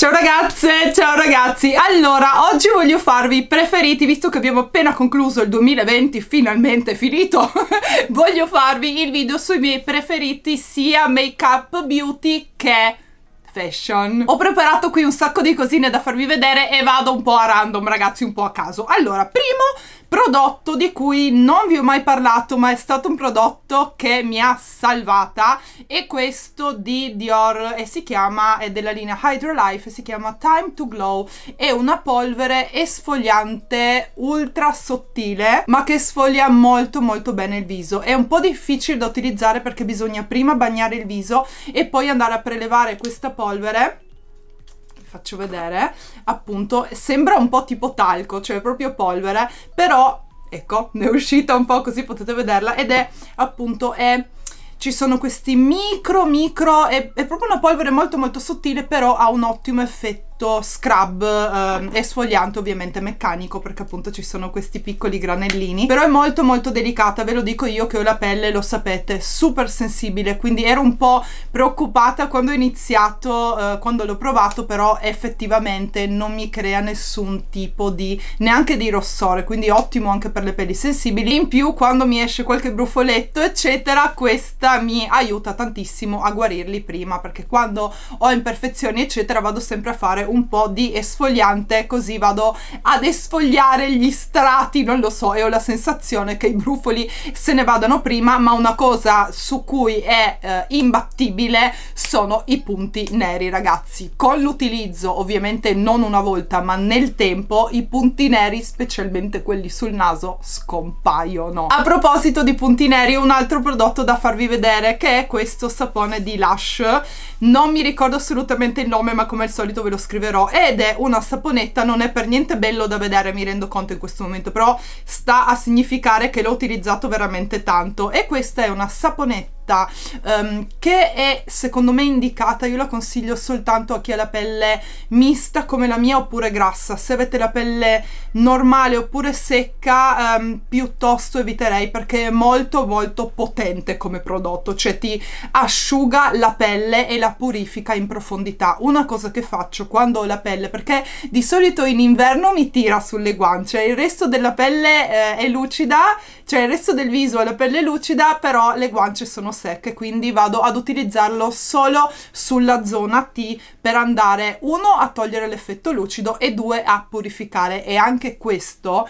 Ciao ragazze, ciao ragazzi! Allora, oggi voglio farvi i preferiti, visto che abbiamo appena concluso il 2020, finalmente finito, voglio farvi il video sui miei preferiti sia make-up beauty che fashion. Ho preparato qui un sacco di cosine da farvi vedere e vado un po' a random, ragazzi, un po' a caso. Allora, primo prodotto di cui non vi ho mai parlato, ma è stato un prodotto che mi ha salvata e questo di Dior e si chiama, è della linea Hydrolife, si chiama Time to Glow, è una polvere esfoliante ultra sottile ma che sfoglia molto molto bene il viso, è un po' difficile da utilizzare perché bisogna prima bagnare il viso e poi andare a prelevare questa polvere faccio vedere, appunto, sembra un po' tipo talco, cioè proprio polvere, però ecco, ne è uscita un po' così potete vederla ed è appunto è ci sono questi micro micro è, è proprio una polvere molto molto sottile però ha un ottimo effetto fatto scrub ehm, esfoliante ovviamente meccanico perché appunto ci sono questi piccoli granellini però è molto molto delicata ve lo dico io che ho la pelle lo sapete super sensibile quindi ero un po' preoccupata quando ho iniziato eh, quando l'ho provato però effettivamente non mi crea nessun tipo di neanche di rossore quindi ottimo anche per le pelli sensibili in più quando mi esce qualche brufoletto eccetera questa mi aiuta tantissimo a guarirli prima perché quando ho imperfezioni eccetera vado sempre a fare un po' di esfoliante così vado ad esfogliare gli strati non lo so e ho la sensazione che i brufoli se ne vadano prima ma una cosa su cui è eh, imbattibile sono i punti neri ragazzi con l'utilizzo ovviamente non una volta ma nel tempo i punti neri specialmente quelli sul naso scompaiono a proposito di punti neri un altro prodotto da farvi vedere che è questo sapone di Lush non mi ricordo assolutamente il nome ma come al solito ve lo scrivo scriverò ed è una saponetta, non è per niente bello da vedere mi rendo conto in questo momento però sta a significare che l'ho utilizzato veramente tanto e questa è una saponetta città um, ehm, che è secondo me indicata, io la consiglio soltanto a chi ha la pelle mista come la mia oppure grassa, se avete la pelle normale oppure secca um, piuttosto eviterei perché è molto molto potente come prodotto, cioè ti asciuga la pelle e la purifica in profondità. Una cosa che faccio quando ho la pelle, perché di solito in inverno mi tira sulle guance, il resto della pelle eh, è lucida, cioè il resto del viso è la pelle lucida, però le guance sono sec e quindi vado ad utilizzarlo solo sulla zona T per andare uno a togliere l'effetto lucido e due a purificare e anche questo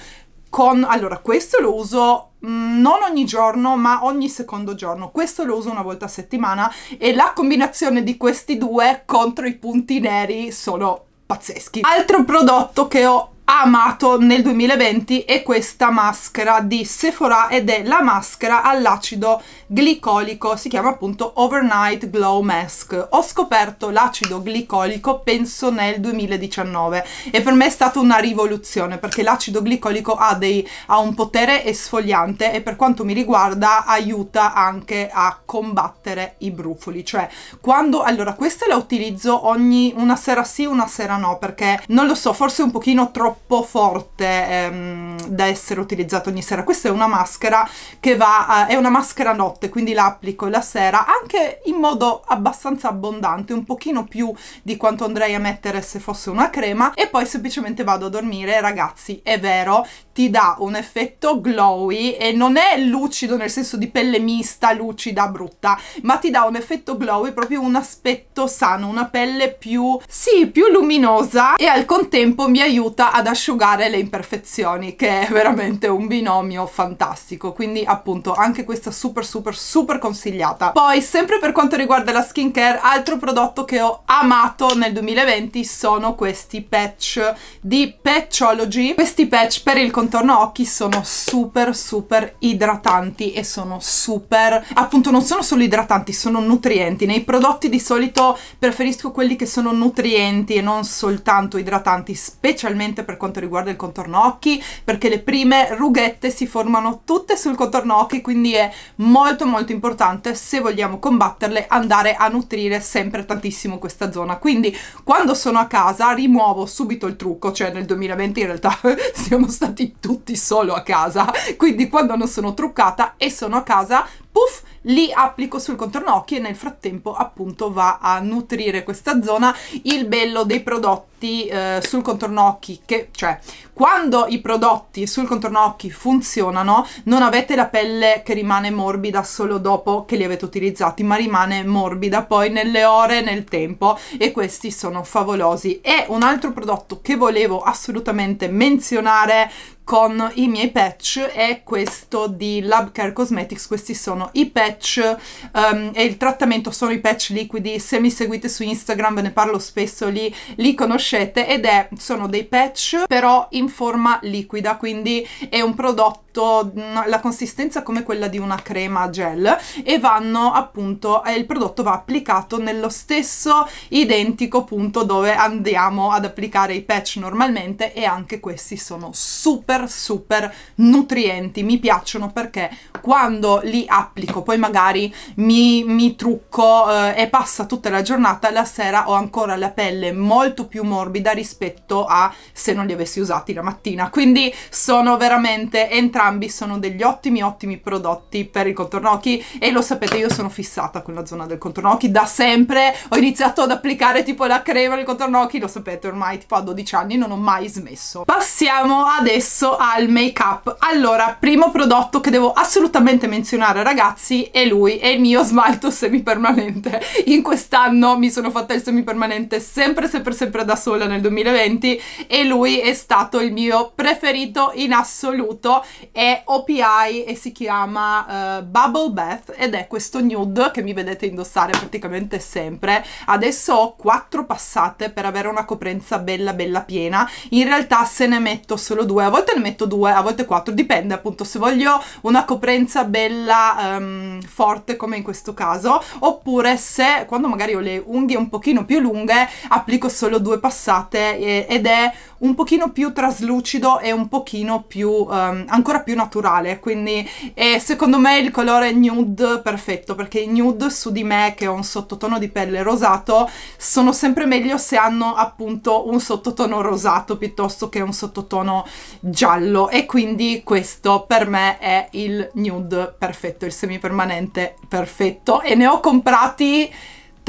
con allora questo lo uso mm, non ogni giorno ma ogni secondo giorno questo lo uso una volta a settimana e la combinazione di questi due contro i punti neri sono pazzeschi altro prodotto che ho amato nel 2020 è questa maschera di Sephora ed è la maschera all'acido glicolico, si chiama appunto Overnight Glow Mask. Ho scoperto l'acido glicolico penso nel 2019 e per me è stata una rivoluzione perché l'acido glicolico ha, dei, ha un potere esfoliante e per quanto mi riguarda aiuta anche a combattere i brufoli, cioè quando allora queste le utilizzo ogni una sera sì una sera no perché non lo so forse un pochino troppo troppo forte ehm, da essere utilizzato ogni sera. Questa è una maschera che va, a, è una maschera notte, quindi la applico la sera anche in modo abbastanza abbondante, un pochino più di quanto andrei a mettere se fosse una crema e poi semplicemente vado a dormire. Ragazzi, è vero, ti dà un effetto glowy e non è lucido nel senso di pelle mista, lucida, brutta, ma ti dà un effetto glowy, proprio un aspetto sano, una pelle più, sì, più luminosa e al contempo mi aiuta a ad asciugare le imperfezioni, che è veramente un binomio fantastico, quindi appunto anche questa super super super consigliata. Poi sempre per quanto riguarda la skincare, altro prodotto che ho amato nel 2020 sono questi patch di Patchology. Questi patch per il contorno occhi sono super super idratanti e sono super, appunto non sono solo idratanti, sono nutrienti. Nei prodotti di solito preferisco quelli che sono nutrienti e non soltanto idratanti, specialmente per per quanto riguarda il contorno occhi perché le prime rughette si formano tutte sul contorno occhi quindi è molto molto importante se vogliamo combatterle andare a nutrire sempre tantissimo questa zona quindi quando sono a casa rimuovo subito il trucco cioè nel 2020 in realtà siamo stati tutti solo a casa quindi quando non sono truccata e sono a casa puff, li applico sul contorno occhi e nel frattempo appunto va a nutrire questa zona. Il bello dei prodotti eh, sul contorno occhi, che cioè quando i prodotti sul contorno occhi funzionano non avete la pelle che rimane morbida solo dopo che li avete utilizzati, ma rimane morbida poi nelle ore, nel tempo e questi sono favolosi. E un altro prodotto che volevo assolutamente menzionare con i miei patch è questo di Lab Care Cosmetics, questi sono i patch um, e il trattamento sono i patch liquidi, se mi seguite su Instagram ve ne parlo spesso lì, li conoscete ed è, sono dei patch però in forma liquida, quindi è un prodotto, mm, la consistenza come quella di una crema gel e vanno appunto, il prodotto va applicato nello stesso identico punto dove andiamo ad applicare i patch normalmente e anche questi sono super super super nutrienti, mi piacciono perché quando li applico poi magari mi, mi trucco eh, e passa tutta la giornata la sera ho ancora la pelle molto più morbida rispetto a se non li avessi usati la mattina, quindi sono veramente, entrambi sono degli ottimi ottimi prodotti per il contorno occhi e lo sapete io sono fissata con la zona del contorno occhi da sempre, ho iniziato ad applicare tipo la crema al contorno occhi, lo sapete ormai tipo a 12 anni non ho mai smesso. Passiamo adesso al make up allora primo prodotto che devo assolutamente menzionare ragazzi è lui è il mio smalto semipermanente in quest'anno mi sono fatta il semipermanente sempre sempre sempre da sola nel 2020 e lui è stato il mio preferito in assoluto è OPI e si chiama uh, Bubble Bath ed è questo nude che mi vedete indossare praticamente sempre adesso ho quattro passate per avere una coprenza bella bella piena in realtà se ne metto solo due a volte ne ne metto due, a volte quattro, dipende appunto se voglio una coprenza bella um, forte come in questo caso, oppure se quando magari ho le unghie un pochino più lunghe applico solo due passate ed è un pochino più traslucido e un pochino più, um, ancora più naturale, quindi è secondo me il colore nude perfetto, perché i nude su di me, che ho un sottotono di pelle rosato, sono sempre meglio se hanno appunto un sottotono rosato piuttosto che un sottotono giallo e quindi questo per me è il nude perfetto, il semi permanente perfetto e ne ho comprati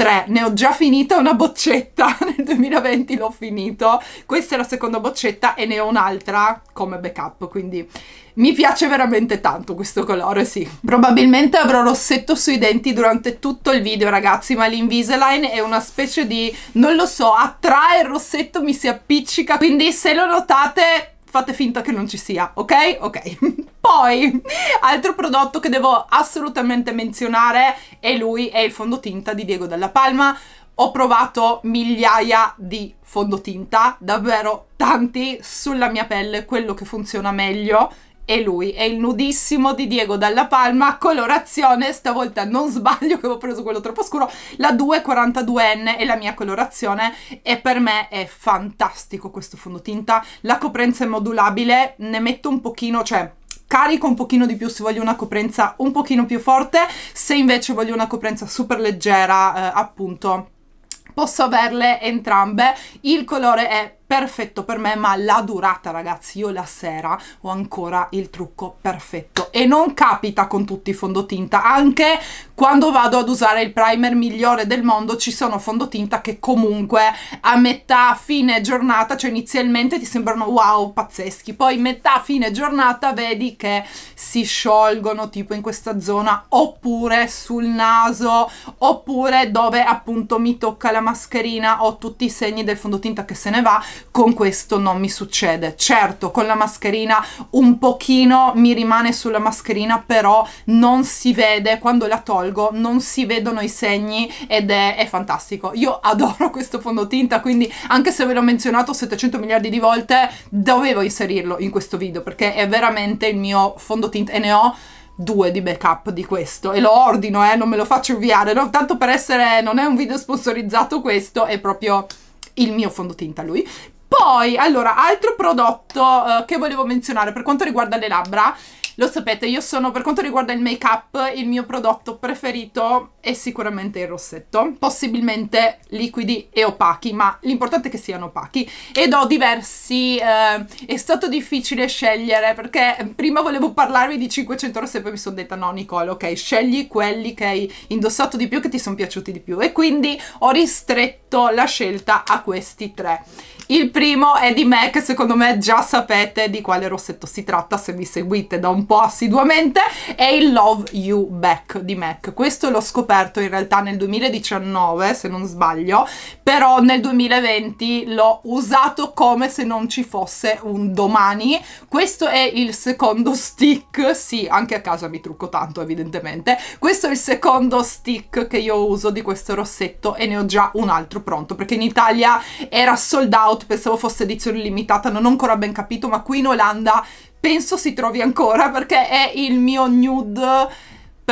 3, ne ho già finita una boccetta, nel 2020 l'ho finito, questa è la seconda boccetta e ne ho un'altra come backup, quindi mi piace veramente tanto questo colore, sì. Probabilmente avrò rossetto sui denti durante tutto il video, ragazzi, ma l'Invisalign è una specie di, non lo so, attrae il rossetto, mi si appiccica, quindi se lo notate fate finta che non ci sia, ok? Ok. Poi, altro prodotto che devo assolutamente menzionare è lui, è il fondotinta di Diego Della Palma. Ho provato migliaia di fondotinta, davvero tanti, sulla mia pelle quello che funziona meglio e lui è il nudissimo di Diego Dalla Palma, colorazione, stavolta non sbaglio che ho preso quello troppo scuro, la 242N è la mia colorazione e per me è fantastico questo fondotinta, la coprenza è modulabile, ne metto un pochino, cioè carico un pochino di più se voglio una coprenza un pochino più forte, se invece voglio una coprenza super leggera eh, appunto posso averle entrambe, il colore è perfetto per me, ma la durata ragazzi, io la sera ho ancora il trucco perfetto e non capita con tutti i fondotinta, anche quando vado ad usare il primer migliore del mondo ci sono fondotinta che comunque a metà fine giornata, cioè inizialmente ti sembrano wow pazzeschi, poi metà fine giornata vedi che si sciolgono tipo in questa zona oppure sul naso oppure dove appunto mi tocca la mascherina ho tutti i segni del fondotinta che se ne va con questo non mi succede. Certo, con la mascherina un pochino mi rimane sulla mascherina, però non si vede, quando la tolgo non si vedono i segni ed è, è fantastico. Io adoro questo fondotinta, quindi anche se ve l'ho menzionato 700 miliardi di volte, dovevo inserirlo in questo video perché è veramente il mio fondotinta e ne ho due di backup di questo e lo ordino, eh, non me lo faccio inviare, no? tanto per essere, non è un video sponsorizzato questo, è proprio il mio fondotinta lui. Poi, allora, altro prodotto eh, che volevo menzionare per quanto riguarda le labbra lo sapete, io sono, per quanto riguarda il make-up, il mio prodotto preferito è sicuramente il rossetto, possibilmente liquidi e opachi, ma l'importante è che siano opachi. Ed ho diversi, eh, è stato difficile scegliere, perché prima volevo parlarvi di 500 rossetti, e poi mi sono detta no Nicole, ok, scegli quelli che hai indossato di più, che ti sono piaciuti di più. E quindi ho ristretto la scelta a questi tre. Il primo è di MAC, secondo me già sapete di quale rossetto si tratta, se mi seguite da un po' po' assiduamente è il Love You Back di MAC questo l'ho scoperto in realtà nel 2019 se non sbaglio però nel 2020 l'ho usato come se non ci fosse un domani questo è il secondo stick sì anche a casa mi trucco tanto evidentemente questo è il secondo stick che io uso di questo rossetto e ne ho già un altro pronto perché in Italia era sold out pensavo fosse edizione limitata non ho ancora ben capito ma qui in Olanda penso si trovi ancora perché è il mio nude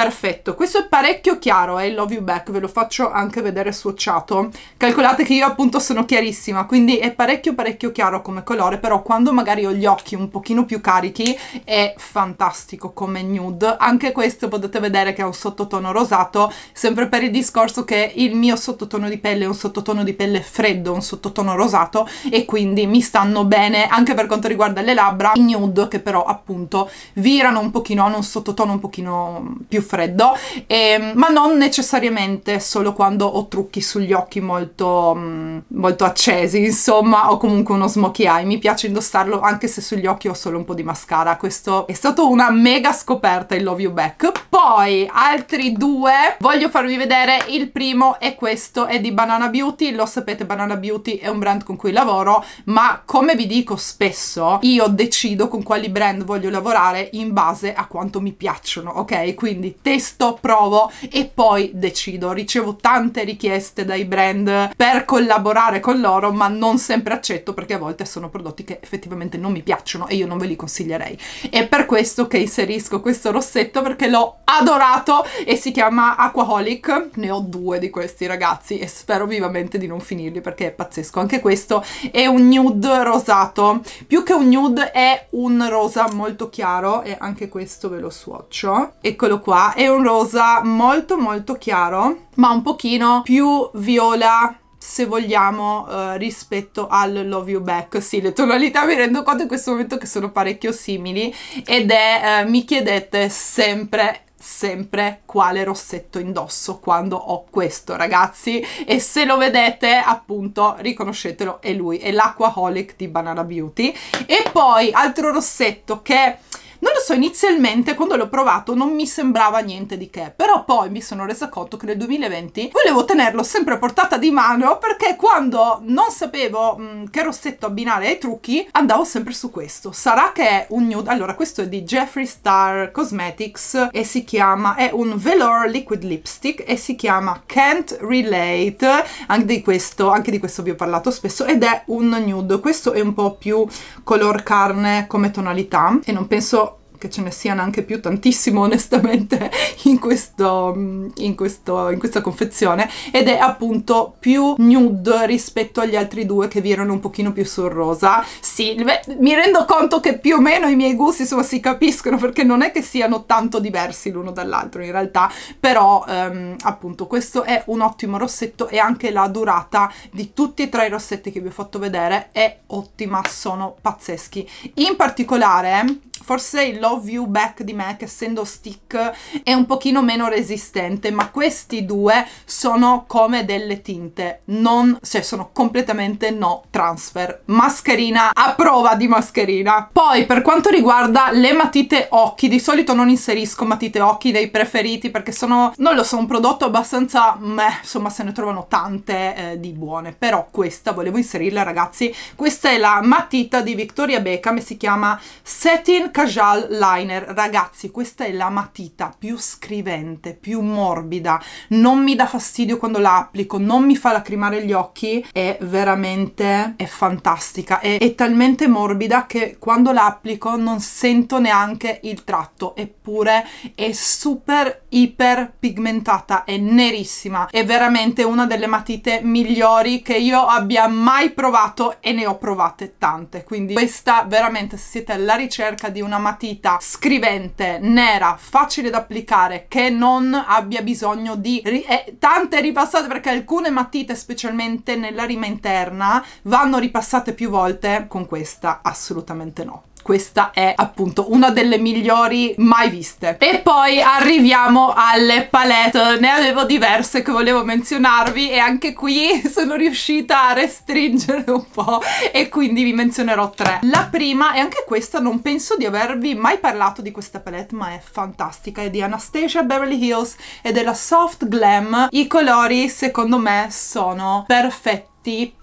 perfetto questo è parecchio chiaro è eh, il love you back ve lo faccio anche vedere swatchato calcolate che io appunto sono chiarissima quindi è parecchio parecchio chiaro come colore però quando magari ho gli occhi un pochino più carichi è fantastico come nude anche questo potete vedere che è un sottotono rosato sempre per il discorso che il mio sottotono di pelle è un sottotono di pelle freddo un sottotono rosato e quindi mi stanno bene anche per quanto riguarda le labbra i nude che però appunto virano un pochino hanno un sottotono un pochino più freddo, e, ehm, ma non necessariamente solo quando ho trucchi sugli occhi molto, mm, molto accesi, insomma, o comunque uno smokey eye. Mi piace indossarlo anche se sugli occhi ho solo un po' di mascara. Questo è stato una mega scoperta, il Love You Back. Poi, altri due, voglio farvi vedere. Il primo è questo, è di Banana Beauty. Lo sapete, Banana Beauty è un brand con cui lavoro, ma come vi dico spesso, io decido con quali brand voglio lavorare in base a quanto mi piacciono, ok? Quindi quindi testo, provo e poi decido. Ricevo tante richieste dai brand per collaborare con loro, ma non sempre accetto perché a volte sono prodotti che effettivamente non mi piacciono e io non ve li consiglierei. È per questo che inserisco questo rossetto perché l'ho adorato e si chiama Aquaholic. Ne ho due di questi ragazzi e spero vivamente di non finirli perché è pazzesco. Anche questo è un nude rosato, più che un nude è un rosa molto chiaro e anche questo ve lo swatcho. Eccolo qua è un rosa molto molto chiaro ma un pochino più viola se vogliamo eh, rispetto al Love You Back sì le tonalità mi rendo conto in questo momento che sono parecchio simili ed è eh, mi chiedete sempre sempre quale rossetto indosso quando ho questo ragazzi e se lo vedete appunto riconoscetelo è lui è l'Aquaholic di Banana Beauty e poi altro rossetto che non lo so, inizialmente quando l'ho provato non mi sembrava niente di che, però poi mi sono resa conto che nel 2020 volevo tenerlo sempre a portata di mano perché quando non sapevo mh, che rossetto abbinare ai trucchi andavo sempre su questo. Sarà che è un nude, allora questo è di Jeffree Star Cosmetics e si chiama, è un Velour Liquid Lipstick e si chiama Can't Relate, anche di questo, anche di questo vi ho parlato spesso ed è un nude, questo è un po' più color carne come tonalità e non penso che ce ne siano anche più tantissimo onestamente in, questo, in, questo, in questa confezione ed è appunto più nude rispetto agli altri due che vi erano un pochino più sul rosa sì, mi rendo conto che più o meno i miei gusti insomma si capiscono perché non è che siano tanto diversi l'uno dall'altro in realtà però ehm, appunto questo è un ottimo rossetto e anche la durata di tutti e tre i rossetti che vi ho fatto vedere è ottima sono pazzeschi in particolare Forse il Love You Back di MAC, essendo stick, è un pochino meno resistente, ma questi due sono come delle tinte, non, cioè sono completamente no transfer. Mascherina a prova di mascherina. Poi, per quanto riguarda le matite occhi, di solito non inserisco matite occhi dei preferiti perché sono, non lo so, un prodotto abbastanza, meh, insomma se ne trovano tante eh, di buone, però questa volevo inserirla ragazzi, questa è la matita di Victoria Beckham e si chiama Setting Super Liner, ragazzi questa è la matita più scrivente, più morbida, non mi dà fastidio quando la applico, non mi fa lacrimare gli occhi, è veramente è fantastica, è, è talmente morbida che quando la applico non sento neanche il tratto, eppure è super iper pigmentata, è nerissima, è veramente una delle matite migliori che io abbia mai provato e ne ho provate tante, quindi questa veramente se siete alla ricerca di di una matita scrivente, nera, facile da applicare, che non abbia bisogno di ri eh, tante ripassate perché alcune matite, specialmente nella rima interna, vanno ripassate più volte, con questa assolutamente no questa è appunto una delle migliori mai viste e poi arriviamo alle palette ne avevo diverse che volevo menzionarvi e anche qui sono riuscita a restringere un po' e quindi vi menzionerò tre la prima e anche questa non penso di avervi mai parlato di questa palette ma è fantastica è di Anastasia Beverly Hills ed è la Soft Glam i colori secondo me sono perfetti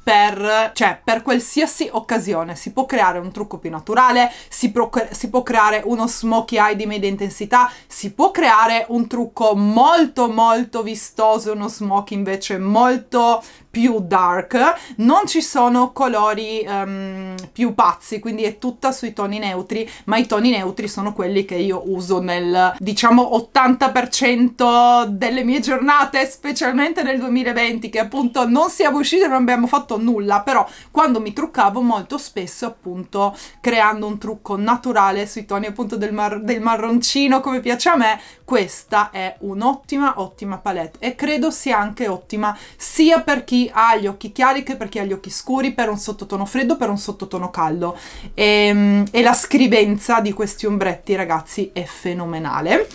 per, cioè, per qualsiasi occasione. Si può creare un trucco più naturale, si, pro, si può creare uno smokey eye di media intensità, si può creare un trucco molto molto vistoso, uno smoke invece molto più dark, non ci sono colori um, più pazzi, quindi è tutta sui toni neutri, ma i toni neutri sono quelli che io uso nel diciamo 80% delle mie giornate, specialmente nel 2020 che appunto non siamo usciti e non abbiamo fatto nulla, però quando mi truccavo molto spesso appunto creando un trucco naturale sui toni appunto del, mar del marroncino come piace a me, questa è un'ottima ottima palette e credo sia anche ottima sia per chi ha gli occhi chiari che per chi ha gli occhi scuri, per un sottotono freddo, per un sottotono caldo. E, ehm, e la scrivenza di questi ombretti, ragazzi, è fenomenale.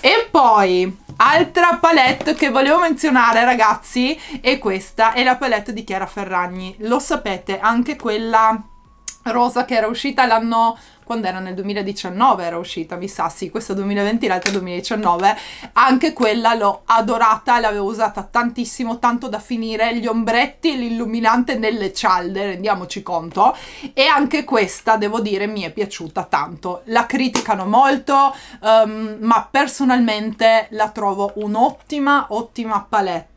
E poi, altra palette che volevo menzionare, ragazzi, è questa è la palette di Chiara Ferragni. Lo sapete, anche quella rosa che era uscita l'anno quando era nel 2019 era uscita, mi sa, sì, questa 2020, l'altra 2019, anche quella l'ho adorata l'avevo usata tantissimo, tanto da finire gli ombretti e l'illuminante nelle cialde, rendiamoci conto, e anche questa, devo dire, mi è piaciuta tanto. La criticano molto, um, ma personalmente la trovo un'ottima, ottima palette.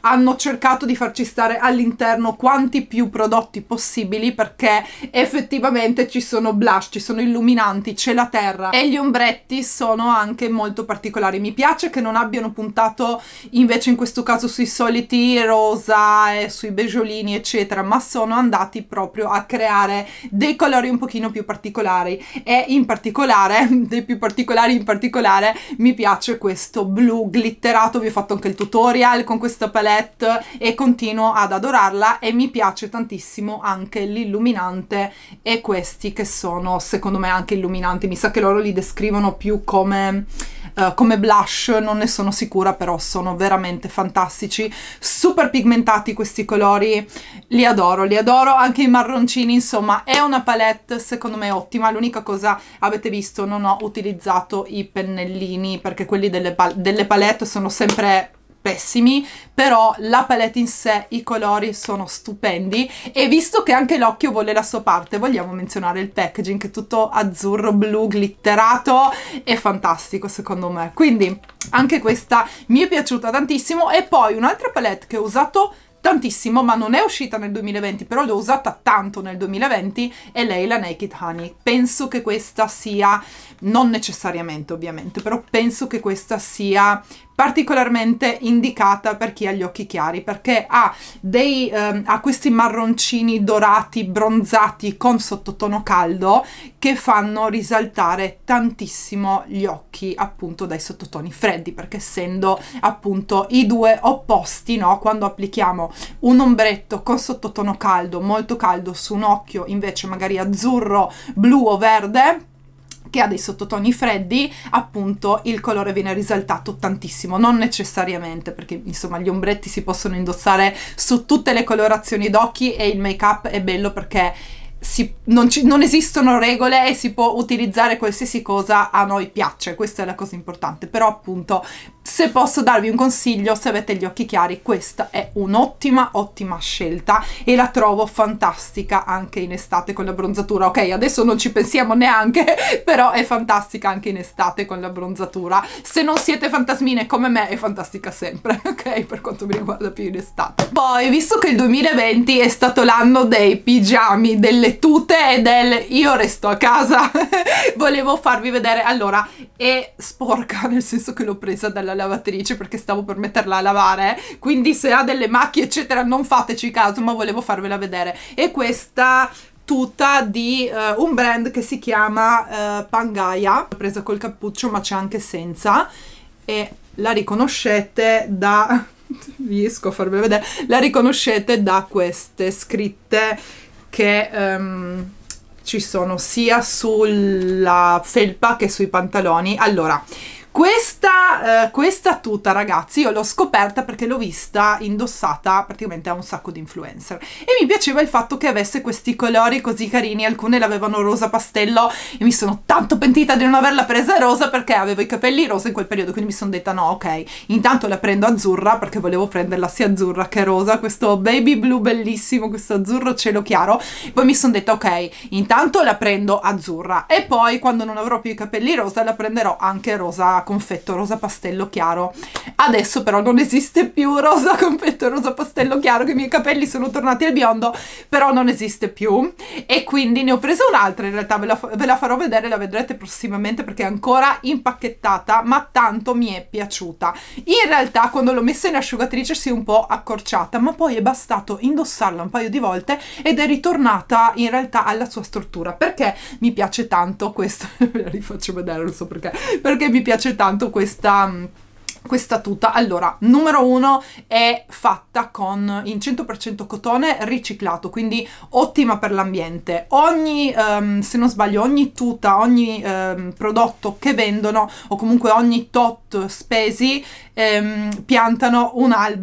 Hanno cercato di farci stare all'interno quanti più prodotti possibili perché effettivamente ci sono blush, ci sono sono illuminanti, c'è la terra e gli ombretti sono anche molto particolari. Mi piace che non abbiano puntato invece in questo caso sui soliti rosa e sui beggiolini eccetera, ma sono andati proprio a creare dei colori un pochino più particolari e in particolare, dei più particolari in particolare, mi piace questo blu glitterato, vi ho fatto anche il tutorial con questa palette e continuo ad adorarla e mi piace tantissimo anche l'illuminante e questi che sono secondo secondo me anche illuminanti, mi sa che loro li descrivono più come... Uh, come blush non ne sono sicura però sono veramente fantastici super pigmentati questi colori li adoro li adoro anche i marroncini insomma è una palette secondo me ottima l'unica cosa avete visto non ho utilizzato i pennellini perché quelli delle, pal delle palette sono sempre pessimi, però la palette in sé, i colori sono stupendi e visto che anche l'occhio vuole la sua parte, vogliamo menzionare il packaging che è tutto azzurro, blu, glitterato, è fantastico secondo me, quindi anche questa mi è piaciuta tantissimo e poi un'altra palette che ho usato tantissimo, ma non è uscita nel 2020, però l'ho usata tanto nel 2020 e lei la Naked Honey. Penso che questa sia, non necessariamente ovviamente, però penso che questa sia particolarmente indicata per chi ha gli occhi chiari perché ha, dei, ehm, ha questi marroncini dorati, bronzati con sottotono caldo che fanno risaltare tantissimo gli occhi appunto dai sottotoni freddi perché essendo appunto i due opposti, no? quando applichiamo un ombretto con sottotono caldo, molto caldo su un occhio invece magari azzurro, blu o verde che ha dei sottotoni freddi, appunto il colore viene risaltato tantissimo, non necessariamente perché insomma gli ombretti si possono indossare su tutte le colorazioni d'occhi e il make up è bello perché si, non, ci, non, esistono regole e si può utilizzare qualsiasi cosa a noi piace, questa è la cosa importante, però appunto se posso darvi un consiglio, se avete gli occhi chiari, questa è un'ottima, ottima scelta e la trovo fantastica anche in estate con la bronzatura. Ok, adesso non ci pensiamo neanche, però è fantastica anche in estate con la bronzatura. Se non siete fantasmine come me, è fantastica sempre, ok, per quanto mi riguarda più in estate. Poi, visto che il 2020 è stato l'anno dei pigiami, delle tute e del io resto a casa, volevo farvi vedere, allora, è sporca, nel senso che l'ho presa dalla la lavatrice perché stavo per metterla a lavare, quindi se ha delle macchie eccetera non fateci caso, ma volevo farvela vedere. E questa tuta di uh, un brand che si chiama uh, Pangaia, l'ho presa col cappuccio ma c'è anche senza e la riconoscete da riesco a farvela vedere, la riconoscete da queste scritte che um, ci sono sia sulla felpa che sui pantaloni. Allora, questa, eh, questa, tuta, ragazzi, io l'ho scoperta perché l'ho vista indossata praticamente a un sacco di influencer. E mi piaceva il fatto che avesse questi colori così carini. Alcune l'avevano rosa pastello e mi sono tanto pentita di non averla presa rosa perché avevo i capelli rosa in quel periodo. Quindi mi sono detta no, ok, intanto la prendo azzurra perché volevo prenderla sia azzurra che rosa. Questo baby blu bellissimo, questo azzurro cielo chiaro. Poi mi sono detta ok, intanto la prendo azzurra e poi quando non avrò più i capelli rosa la prenderò anche rosa confetto, rosa pastello chiaro. Adesso però non esiste più rosa confetto, rosa pastello chiaro, che i miei capelli sono tornati al biondo, però non esiste più. E quindi ne ho presa un'altra, in realtà ve la, ve la farò vedere, la vedrete prossimamente perché è ancora impacchettata, ma tanto mi è piaciuta. In realtà quando l'ho messa in asciugatrice si è un po' accorciata, ma poi è bastato indossarla un paio di volte ed è ritornata in realtà alla sua struttura, perché mi piace tanto questo, ve la rifaccio vedere, non so perché, perché mi piace c'è tanto questa mm, questa tuta. Allora, numero uno è fatta con in 100% cotone riciclato, quindi ottima per l'ambiente. Ogni, um, se non sbaglio, ogni tuta, ogni um, prodotto che vendono o comunque ogni tot spesi um, piantano un albero,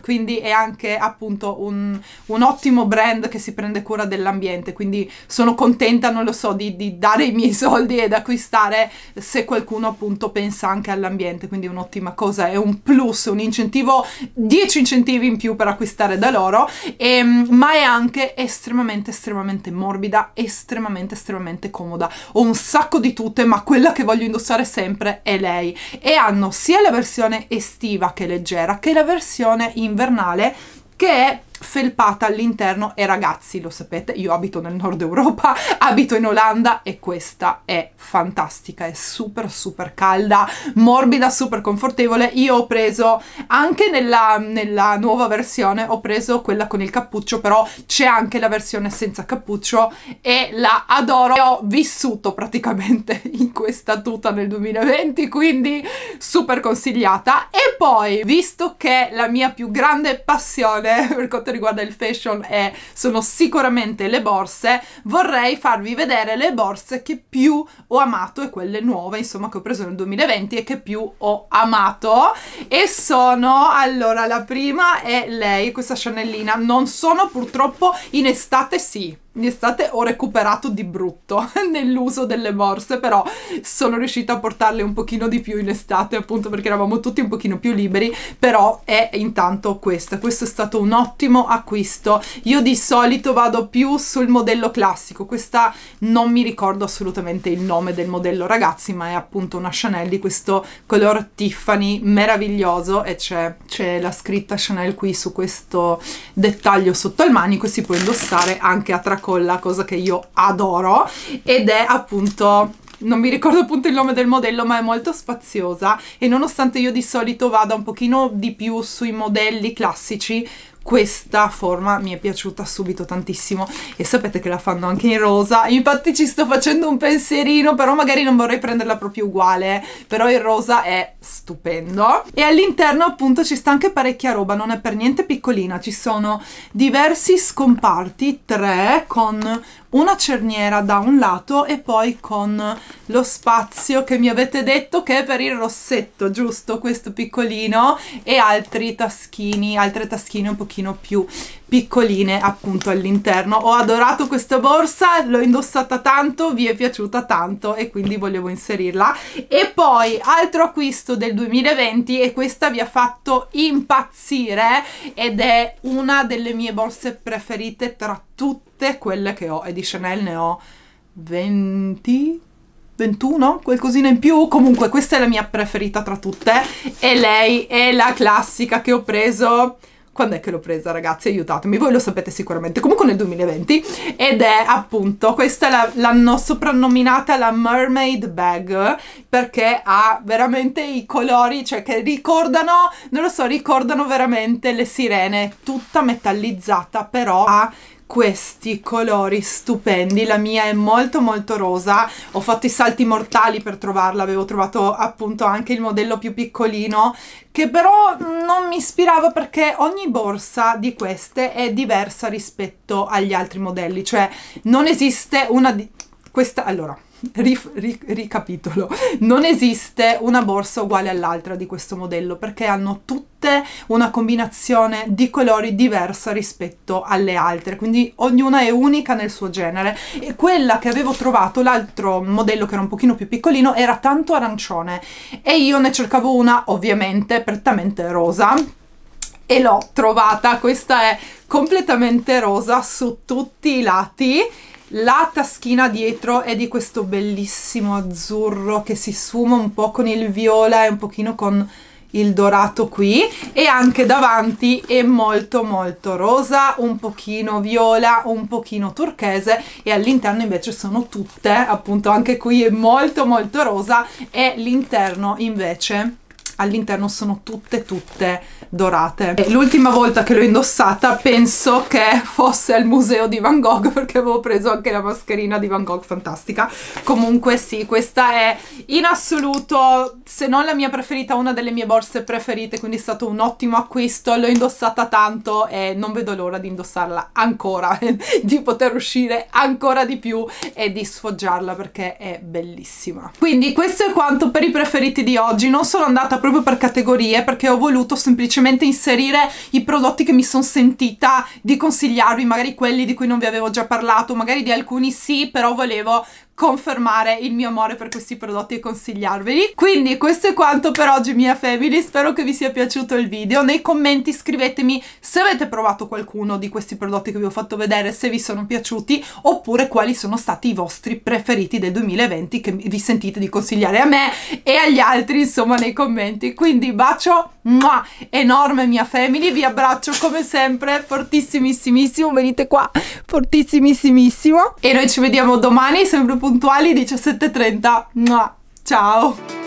quindi è anche appunto un, un, ottimo brand che si prende cura dell'ambiente, quindi sono contenta, non lo so, di, di dare i miei soldi ed acquistare se qualcuno appunto pensa anche all'ambiente, quindi un'ottima cosa, è un plus, un incentivo, 10 incentivi in più per acquistare da loro, e, ehm, ma è anche estremamente, estremamente morbida, estremamente, estremamente comoda. Ho un sacco di tute, ma quella che voglio indossare sempre è lei. E hanno sia la versione estiva che leggera, che la versione invernale, che è felpata all'interno e ragazzi lo sapete io abito nel nord Europa abito in Olanda e questa è fantastica è super super calda morbida super confortevole io ho preso anche nella, nella nuova versione ho preso quella con il cappuccio però c'è anche la versione senza cappuccio e la adoro e ho vissuto praticamente in questa tuta nel 2020 quindi super consigliata e poi visto che la mia più grande passione per quanto quanto riguarda il fashion è, sono sicuramente le borse, vorrei farvi vedere le borse che più ho amato e quelle nuove, insomma, che ho preso nel 2020 e che più ho amato e sono, allora, la prima è lei, questa Chanellina, non sono purtroppo in estate, sì, in estate ho recuperato di brutto nell'uso delle borse, però sono riuscita a portarle un pochino di più in estate, appunto perché eravamo tutti un pochino più liberi, però è intanto questa. Questo è stato un ottimo acquisto. Io di solito vado più sul modello classico, questa non mi ricordo assolutamente il nome del modello ragazzi, ma è appunto una Chanel di questo color Tiffany meraviglioso e c'è, la scritta Chanel qui su questo dettaglio sotto al manico, si può indossare anche a tracollo con la cosa che io adoro ed è appunto non mi ricordo appunto il nome del modello ma è molto spaziosa e nonostante io di solito vada un pochino di più sui modelli classici questa forma mi è piaciuta subito tantissimo e sapete che la fanno anche in rosa infatti ci sto facendo un pensierino però magari non vorrei prenderla proprio uguale però il rosa è stupendo e all'interno appunto ci sta anche parecchia roba non è per niente piccolina ci sono diversi scomparti tre con una cerniera da un lato e poi con lo spazio che mi avete detto che è per il rossetto, giusto? Questo piccolino e altri taschini, altre taschine un pochino più piccoline appunto all'interno. Ho adorato questa borsa, l'ho indossata tanto, vi è piaciuta tanto e quindi volevo inserirla. E poi altro acquisto del 2020 e questa vi ha fatto impazzire ed è una delle mie borse preferite tra tutte quelle che ho e di Chanel ne ho 20 21, qualcosina in più, comunque questa è la mia preferita tra tutte e lei è la classica che ho preso quando è che l'ho presa, ragazzi? Aiutatemi, voi lo sapete sicuramente. Comunque nel 2020 ed è appunto, questa l'hanno soprannominata la Mermaid Bag perché ha veramente i colori, cioè che ricordano, non lo so, ricordano veramente le sirene, tutta metallizzata, però ha questi colori stupendi la mia è molto molto rosa ho fatto i salti mortali per trovarla avevo trovato appunto anche il modello più piccolino che però non mi ispiravo perché ogni borsa di queste è diversa rispetto agli altri modelli cioè non esiste una di questa allora Rif, ric, ricapitolo, non esiste una borsa uguale all'altra di questo modello perché hanno tutte una combinazione di colori diversa rispetto alle altre, quindi ognuna è unica nel suo genere e quella che avevo trovato, l'altro modello che era un pochino più piccolino, era tanto arancione e io ne cercavo una ovviamente prettamente rosa e l'ho trovata, questa è completamente rosa su tutti i lati la taschina dietro è di questo bellissimo azzurro che si sfuma un po' con il viola e un pochino con il dorato qui e anche davanti è molto molto rosa, un pochino viola, un pochino turchese e all'interno invece sono tutte, appunto anche qui è molto molto rosa e l'interno invece all'interno sono tutte tutte dorate. L'ultima volta che l'ho indossata penso che fosse al museo di Van Gogh perché avevo preso anche la mascherina di Van Gogh fantastica. Comunque sì, questa è in assoluto se non la mia preferita, una delle mie borse preferite, quindi è stato un ottimo acquisto, l'ho indossata tanto e non vedo l'ora di indossarla ancora, di poter uscire ancora di più e di sfoggiarla perché è bellissima. Quindi questo è quanto per i preferiti di oggi, non sono andata proprio proprio per categorie perché ho voluto semplicemente inserire i prodotti che mi sono sentita di consigliarvi, magari quelli di cui non vi avevo già parlato, magari di alcuni sì, però volevo confermare il mio amore per questi prodotti e consigliarveli. Quindi questo è quanto per oggi mia family, spero che vi sia piaciuto il video, nei commenti scrivetemi se avete provato qualcuno di questi prodotti che vi ho fatto vedere, se vi sono piaciuti oppure quali sono stati i vostri preferiti del 2020 che vi sentite di consigliare a me e agli altri insomma nei commenti. Quindi bacio mua, enorme mia family, vi abbraccio come sempre fortissimissimissimo, venite qua fortissimissimissimo e noi ci vediamo domani sempre più puntuali 17.30. Ciao!